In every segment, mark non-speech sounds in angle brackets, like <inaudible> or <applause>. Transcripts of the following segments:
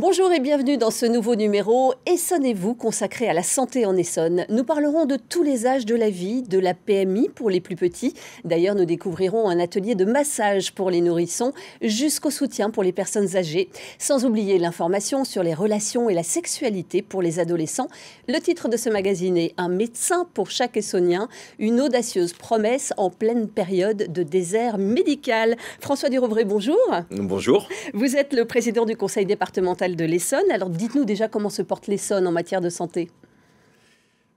Bonjour et bienvenue dans ce nouveau numéro Essonnez-vous consacré à la santé en Essonne. Nous parlerons de tous les âges de la vie, de la PMI pour les plus petits. D'ailleurs, nous découvrirons un atelier de massage pour les nourrissons jusqu'au soutien pour les personnes âgées. Sans oublier l'information sur les relations et la sexualité pour les adolescents. Le titre de ce magazine est Un médecin pour chaque Essonien, une audacieuse promesse en pleine période de désert médical. François Durovray, bonjour. Bonjour. Vous êtes le président du conseil départemental de l'Essonne. Alors dites-nous déjà comment se porte l'Essonne en matière de santé.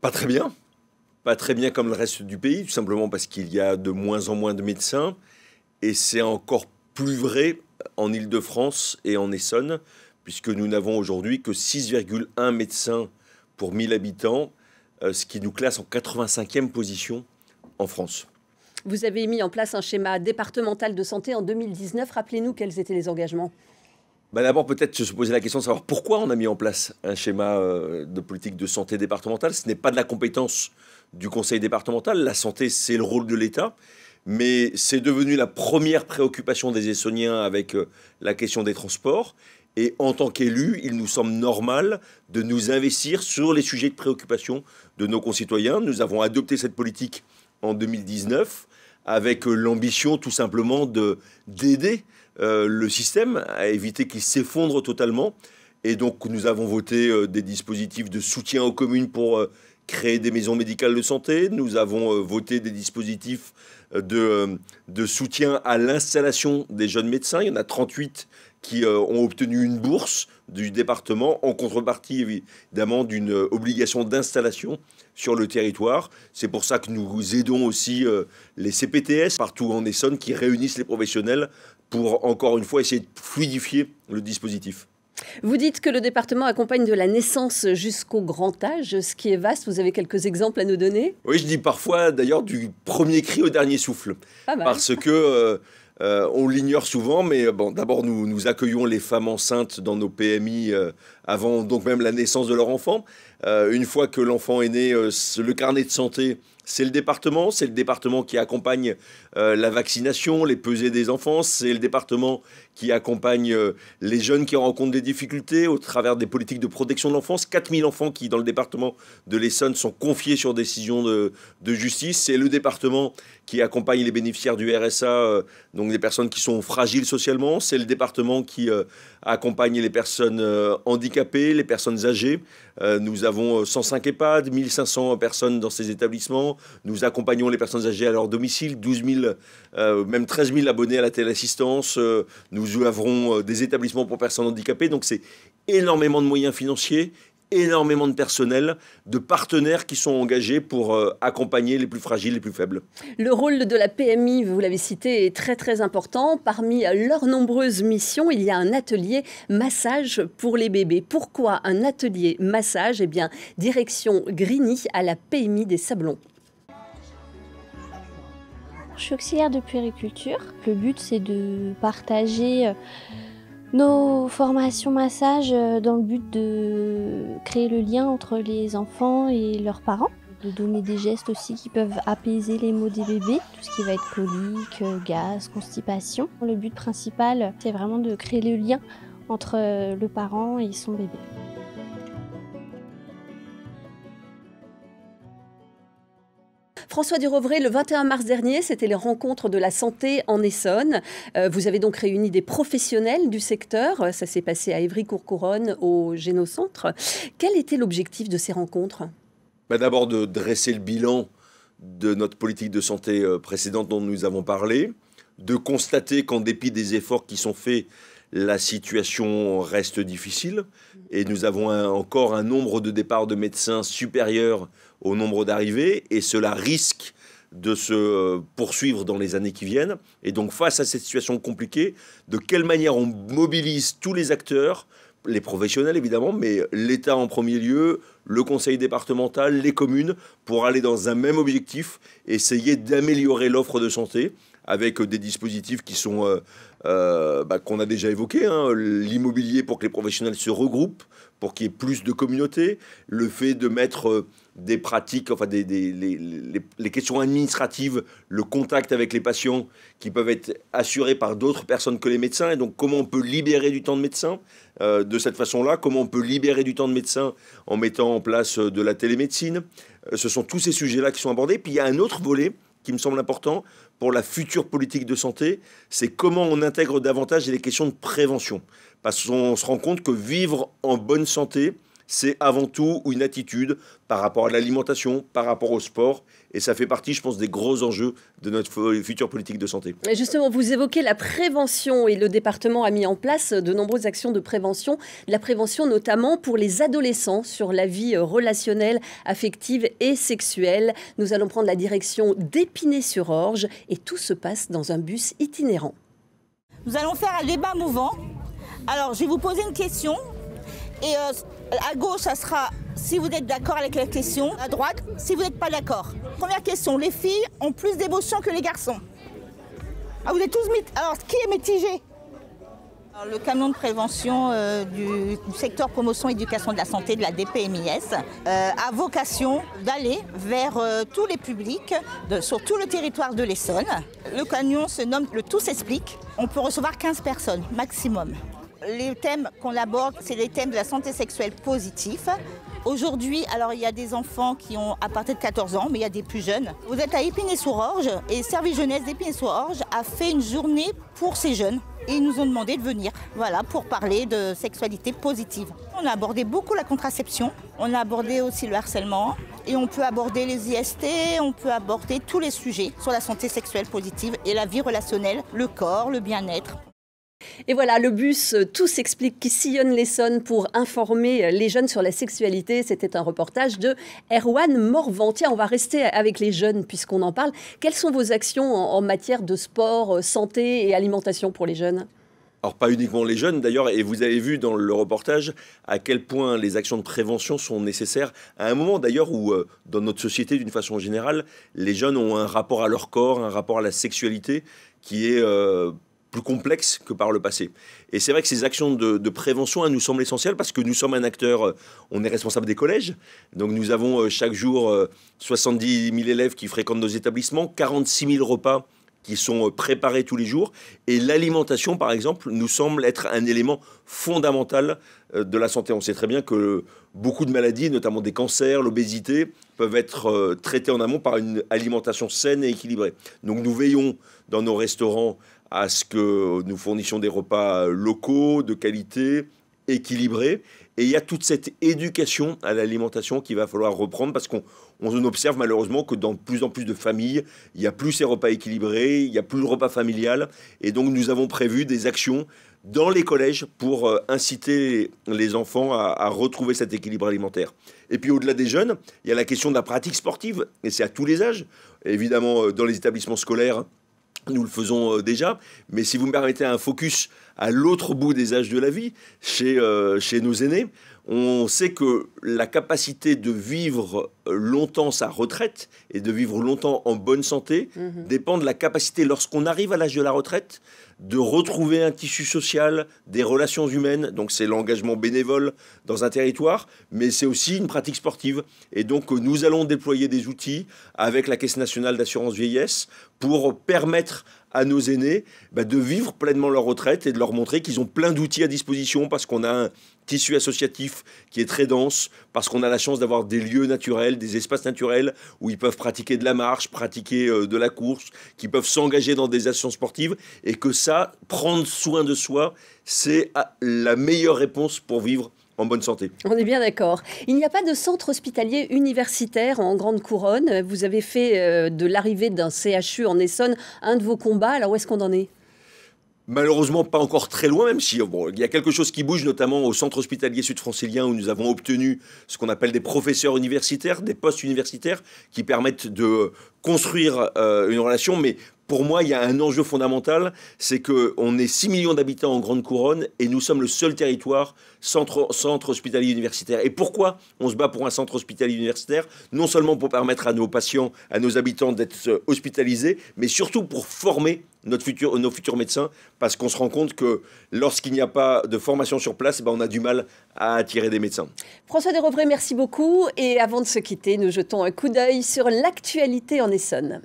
Pas très bien. Pas très bien comme le reste du pays, tout simplement parce qu'il y a de moins en moins de médecins. Et c'est encore plus vrai en Île-de-France et en Essonne, puisque nous n'avons aujourd'hui que 6,1 médecins pour 1000 habitants, euh, ce qui nous classe en 85e position en France. Vous avez mis en place un schéma départemental de santé en 2019. Rappelez-nous quels étaient les engagements. Bah, d'abord, peut-être se poser la question de savoir pourquoi on a mis en place un schéma euh, de politique de santé départementale. Ce n'est pas de la compétence du conseil départemental. La santé, c'est le rôle de l'État. Mais c'est devenu la première préoccupation des Essoniens avec euh, la question des transports. Et en tant qu'élus, il nous semble normal de nous investir sur les sujets de préoccupation de nos concitoyens. Nous avons adopté cette politique en 2019 avec euh, l'ambition tout simplement de d'aider euh, le système, a évité qu'il s'effondre totalement. Et donc, nous avons voté euh, des dispositifs de soutien aux communes pour euh, créer des maisons médicales de santé. Nous avons voté des dispositifs de soutien à l'installation des jeunes médecins. Il y en a 38 qui euh, ont obtenu une bourse du département en contrepartie évidemment d'une euh, obligation d'installation sur le territoire. C'est pour ça que nous aidons aussi euh, les CPTS partout en Essonne qui réunissent les professionnels pour encore une fois essayer de fluidifier le dispositif. Vous dites que le département accompagne de la naissance jusqu'au grand âge, ce qui est vaste. Vous avez quelques exemples à nous donner Oui, je dis parfois d'ailleurs du premier cri au dernier souffle. Parce <laughs> que euh, on l'ignore souvent, mais euh, d'abord, nous, accueillons les femmes enceintes dans nos PMI euh, avant donc même la naissance de leur enfant. une fois que l'enfant est né, le carnet de santé c'est le département, c'est le département qui accompagne euh, la vaccination, les pesées des enfants, c'est le département qui accompagne euh, les jeunes qui rencontrent des difficultés au travers des politiques de protection de l'enfance. 4000 enfants qui, dans le département de l'Essonne, sont confiés sur décision de, justice. C'est le département qui accompagne les bénéficiaires du RSA, euh, donc des personnes qui sont fragiles socialement. C'est le département qui accompagne les personnes handicapées, les personnes âgées. nous avons 105 EHPAD, 1500 personnes dans ces établissements. Nous accompagnons les personnes âgées à leur domicile. 12 000, euh, même 13 000 abonnés à la téléassistance. Euh, nous ouvrons euh, des établissements pour personnes handicapées. Donc c'est énormément de moyens financiers énormément de personnel, de partenaires qui sont engagés pour accompagner les plus fragiles, les plus faibles. Le rôle de la PMI, vous l'avez cité, est très très important. Parmi leurs nombreuses missions, il y a un atelier massage pour les bébés. Pourquoi un atelier massage Eh bien, direction Grigny à la PMI des Sablons je suis auxiliaire de puériculture. Le but, c'est de partager euh, nos formations massage euh, dans le but de créer le lien entre les enfants et leurs parents de donner des gestes aussi qui peuvent apaiser les maux des bébés, tout ce qui va être colique, euh, gaz, constipation. Le but principal, c'est vraiment de créer le lien entre le parent et son bébé. François Durovray, le 21 mars dernier, c'était les rencontres de la santé en Essonne. Euh, vous avez donc réuni des professionnels du secteur. Euh, ça s'est passé à Évry-Courcouronne, au Génocentre. Quel était l'objectif de ces rencontres bah, D'abord de dresser le bilan de notre politique de santé euh, précédente dont nous avons parlé, de constater qu'en dépit des efforts qui sont faits, la situation reste difficile et nous avons encore un nombre de départs de médecins supérieur au nombre d'arrivées et cela risque de se euh, poursuivre dans les années qui viennent. Et donc face à cette situation compliquée, de quelle manière on mobilise tous les acteurs, les professionnels évidemment, mais l'État en premier lieu, le conseil départemental, les communes, pour aller dans un même objectif, essayer d'améliorer l'offre de santé avec des dispositifs qui sont euh, euh, bah, qu'on a déjà évoqués, hein, l'immobilier pour que les professionnels se regroupent, pour qu'il y ait plus de communautés, le fait de mettre euh, des pratiques, enfin des, les, questions administratives, le contact avec les patients qui peuvent être assurés par d'autres personnes que les médecins. Et donc comment on peut libérer du temps de médecin euh, de cette façon-là Comment on peut libérer du temps de médecin en mettant en place euh, de la télémédecine Ce sont tous ces sujets-là qui sont abordés. Puis il y a un autre volet qui me semble important pour la future politique de santé, c'est comment on intègre davantage les questions de prévention. Parce qu'on se rend compte que vivre en bonne santé, c'est avant tout une attitude par rapport à l'alimentation, par rapport au sport. Et ça fait partie, je pense, des gros enjeux de notre future politique de santé. justement, vous évoquez la prévention et le département a mis en place euh, de nombreuses actions de prévention. la prévention notamment pour les adolescents sur la vie euh, relationnelle, affective et sexuelle. Nous allons prendre la direction d'Épinay-sur-Orge et tout se passe dans un bus itinérant. Nous allons faire un débat mouvant alors, je vais vous poser une question. Et euh, à gauche, ça sera si vous êtes d'accord avec la question. À droite, si vous n'êtes pas d'accord. Première question, les filles ont plus d'émotion que les garçons. Ah, vous êtes tous Alors, qui est mitigé le camion de prévention euh, du, secteur promotion éducation de la santé de la DPMIS euh, a vocation d'aller vers tous les publics sur tout le territoire de l'Essonne. Le camion se nomme le Tout s'explique. On peut recevoir 15 personnes maximum les thèmes qu'on aborde, c'est les thèmes de la santé sexuelle positive. Aujourd'hui, alors il y a des enfants qui ont à partir de 14 ans, mais il y a des plus jeunes. Vous êtes à Épinay-sur-Orge et Service Jeunesse d'Épinay-sur-Orge a fait une journée pour ces jeunes. Et ils nous ont demandé de venir, voilà, pour parler de sexualité positive. On a abordé beaucoup la contraception, on a abordé aussi le harcèlement, et on peut aborder les IST, on peut aborder tous les sujets sur la santé sexuelle positive et la vie relationnelle, le corps, le bien-être. Et voilà, le bus euh, Tout s'explique qui sillonne l'Essonne pour informer euh, les jeunes sur la sexualité. C'était un reportage de Erwan Morvan. Tiens, on va rester avec les jeunes puisqu'on en parle. Quelles sont vos actions en matière de sport, euh, santé et alimentation pour les jeunes alors pas uniquement les jeunes d'ailleurs, et vous avez vu dans le reportage à quel point les actions de prévention sont nécessaires, à un moment d'ailleurs où dans notre société d'une façon générale, les jeunes ont un rapport à leur corps, un rapport à la sexualité qui est plus complexe que par le passé. Et c'est vrai que ces actions de, prévention, nous semblent essentielles parce que nous sommes un acteur, euh, on est responsable des collèges, donc nous avons euh, chaque jour 70 euh, 000 élèves qui fréquentent nos établissements, 46 000 repas qui sont préparés tous les jours. Et l'alimentation, par exemple, nous semble être un élément fondamental de la santé. On sait très bien que beaucoup de maladies, notamment des cancers, l'obésité, peuvent être traitées en amont par une alimentation saine et équilibrée. Donc nous veillons dans nos restaurants à ce que nous fournissions des repas euh, locaux, de qualité, équilibrés. Et il y a toute cette éducation à l'alimentation qu'il va falloir reprendre parce qu'on on observe malheureusement que dans de plus en plus de familles, il n'y a plus ces repas équilibrés, il n'y a plus le repas familial. Et donc nous avons prévu des actions dans les collèges pour euh, inciter les enfants à retrouver cet équilibre alimentaire. Et puis au-delà des jeunes, il y a la question de la pratique sportive, et c'est à tous les âges. Évidemment, euh, dans les établissements scolaires, nous le faisons euh, déjà, mais si vous me permettez un focus à l'autre bout des âges de la vie, chez, euh, chez nos aînés, on sait que la capacité de vivre longtemps sa retraite et de vivre longtemps en bonne santé mhm. dépend de la capacité, lorsqu'on arrive à l'âge de la retraite, de retrouver un tissu social, des relations humaines. Donc c'est l'engagement bénévole dans un territoire, mais c'est aussi une pratique sportive. Et donc nous allons déployer des outils avec la Caisse nationale d'assurance vieillesse pour permettre à nos aînés bah, de vivre pleinement leur retraite et de leur montrer qu'ils ont plein d'outils à disposition parce qu'on a un tissu associatif qui est très dense, parce qu'on a la chance d'avoir des lieux naturels des espaces naturels où ils peuvent pratiquer de la marche, pratiquer euh, de la course, qui peuvent s'engager dans des actions sportives et que ça, prendre soin de soi, c'est ah, la meilleure réponse pour vivre en bonne santé. On est bien d'accord. Il n'y a pas de centre hospitalier universitaire en Grande Couronne. Vous avez fait euh, de l'arrivée d'un CHU en Essonne un de vos combats. Alors où est-ce qu'on en est malheureusement pas encore très loin, même si il y a quelque chose qui bouge, notamment au centre hospitalier sud-francilien où nous avons obtenu ce qu'on appelle des professeurs universitaires, des postes universitaires qui permettent de construire euh, une relation, mais pour moi, il y a un enjeu fondamental, c'est qu'on est 6 millions d'habitants en Grande Couronne et nous sommes le seul territoire centre, centre hospitalier universitaire. Et pourquoi on se bat pour un centre hospitalier universitaire Non seulement pour permettre à nos patients, à nos habitants d'être euh, hospitalisés, mais surtout pour former nos futurs médecins, parce qu'on se rend compte que lorsqu'il n'y a pas de formation sur place, eh ben, on a du mal à attirer des médecins. François Desrovray, merci beaucoup. Et avant de se quitter, nous jetons un coup d'œil sur l'actualité en Essonne.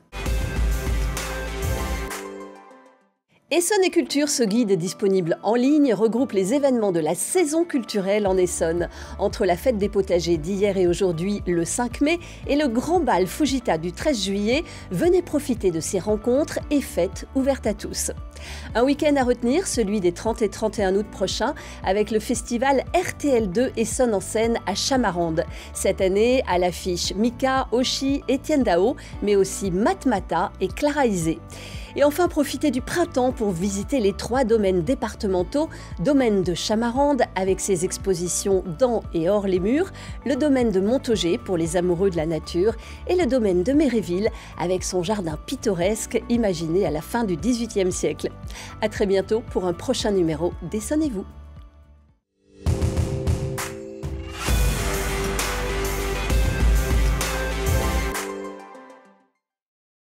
Essonne et Culture, ce guide disponible en ligne, regroupe les événements de la saison culturelle en Essonne, entre la fête des potagers d'hier et aujourd'hui, le 5 mai, et le grand bal Fujita du 13 juillet. Venez profiter de ces rencontres et fêtes ouvertes à tous. Un week-end à retenir, celui des 30 et 31 août prochains, avec le festival RTL2 Essonne en scène à Chamarande. Cette année, à l'affiche Mika, Oshi, Etienne Dao, mais aussi Matmata et Clara Isé. Et enfin, profitez du printemps pour visiter les trois domaines départementaux, domaine de Chamarande avec ses expositions dans et hors les murs, le domaine de Montaugé pour les amoureux de la nature et le domaine de Méréville avec son jardin pittoresque imaginé à la fin du XVIIIe siècle. À très bientôt pour un prochain numéro d'Essonnez-vous.